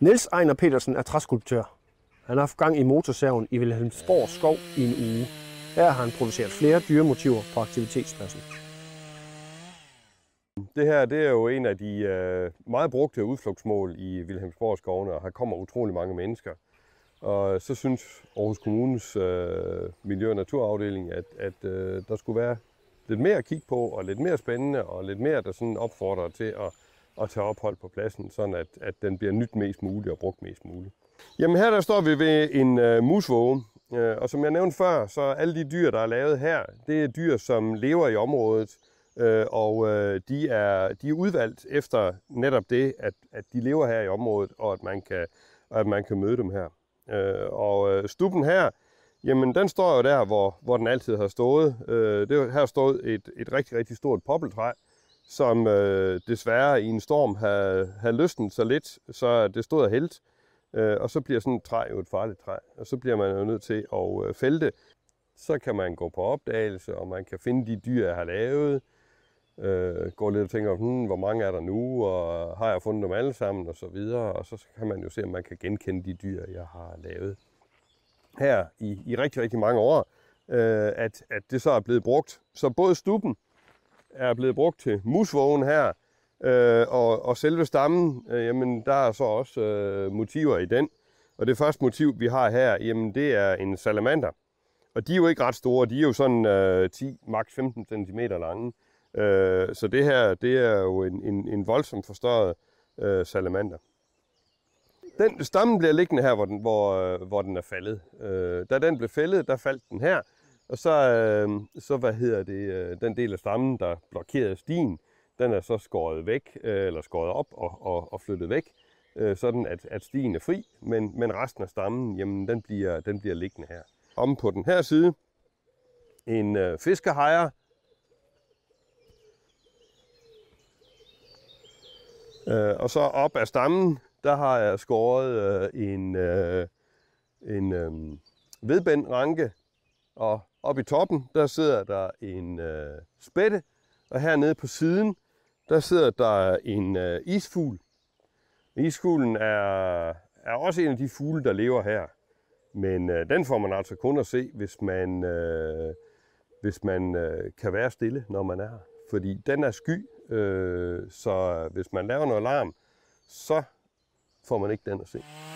Niels Ejner Petersen er træskulptør. Han har haft gang i motorsaven i Vilhelmsborg Skov i en uge. Her har han produceret flere dyremotiver på aktivitetspladsen. Det her det er jo en af de øh, meget brugte udflugtsmål i Vilhelmsborg Skovene, og her kommer utrolig mange mennesker. Og så synes Aarhus Kommunes øh, Miljø- og Naturafdeling, at, at øh, der skulle være lidt mere at kigge på, og lidt mere spændende, og lidt mere, der sådan opfordrer til at og tage ophold på pladsen, sådan at, at den bliver nyt mest muligt og brugt mest muligt. Jamen her der står vi ved en øh, musvåge, øh, og som jeg nævnte før, så alle de dyr, der er lavet her, det er dyr, som lever i området, øh, og øh, de, er, de er udvalgt efter netop det, at, at de lever her i området, og at man kan, at man kan møde dem her. Øh, og øh, stuppen her, jamen den står jo der, hvor, hvor den altid har stået. Øh, det, her stod et, et rigtig, rigtig stort poppeltræ, øh, som øh, desværre i en storm havde, havde løsnet så lidt, så det stod og hældt. Øh, og så bliver sådan et træ jo et farligt træ, og så bliver man jo nødt til at øh, fælde det. Så kan man gå på opdagelse, og man kan finde de dyr, jeg har lavet. Øh, gå lidt og tænke, hmm, hvor mange er der nu, og har jeg fundet dem alle sammen, og så videre. Og så kan man jo se, om man kan genkende de dyr, jeg har lavet her i, i rigtig, rigtig mange år, øh, at, at det så er blevet brugt. Så både stuppen, er blevet brugt til musvågen her, øh, og, og selve stammen, øh, jamen der er så også øh, motiver i den. Og det første motiv, vi har her, jamen det er en salamander. Og de er jo ikke ret store, de er jo sådan øh, 10, maks 15 cm lange. Øh, så det her, det er jo en, en, en voldsomt forstørret øh, salamander. Den stammen bliver liggende her, hvor den, hvor, øh, hvor den er faldet. Øh, da den blev fældet, der faldt den her, og så, øh, så hvad hedder det, øh, den del af stammen, der blokerede stien, den er så skåret væk, øh, eller skåret op og, og, og flyttet væk, øh, sådan at, at stien er fri, men, men resten af stammen, jamen, den bliver, den bliver liggende her. Om på den her side, en øh, fiskehejer, Øh, og så op af stammen, der har jeg skåret øh, en, øh, en øh, ranke, og Oppe i toppen, der sidder der en øh, spætte, og hernede på siden, der sidder der en øh, isfugl. Isfuglen er, er også en af de fugle, der lever her. Men øh, den får man altså kun at se, hvis man, øh, hvis man øh, kan være stille, når man er her. Fordi den er sky, øh, så hvis man laver noget larm, så får man ikke den at se.